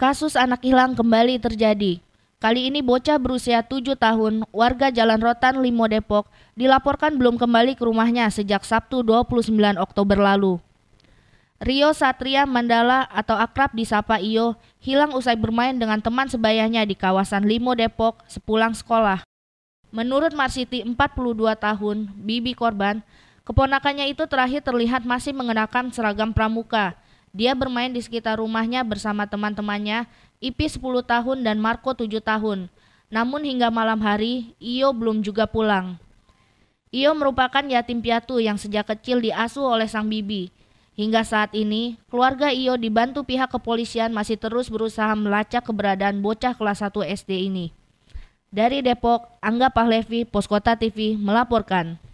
Kasus anak hilang kembali terjadi. Kali ini bocah berusia 7 tahun, warga Jalan Rotan Limo Depok, dilaporkan belum kembali ke rumahnya sejak Sabtu 29 Oktober lalu. Rio Satria Mandala atau akrab disapa Iyo hilang usai bermain dengan teman sebayanya di kawasan Limo Depok sepulang sekolah. Menurut Marsiti 42 tahun, bibi korban, keponakannya itu terakhir terlihat masih mengenakan seragam pramuka dia bermain di sekitar rumahnya bersama teman-temannya, Ipi 10 tahun dan Marco 7 tahun. Namun hingga malam hari, Iyo belum juga pulang. Iyo merupakan yatim piatu yang sejak kecil diasuh oleh sang bibi. Hingga saat ini, keluarga Iyo dibantu pihak kepolisian masih terus berusaha melacak keberadaan bocah kelas 1 SD ini. Dari Depok, Angga Pahlevi, Poskota TV melaporkan.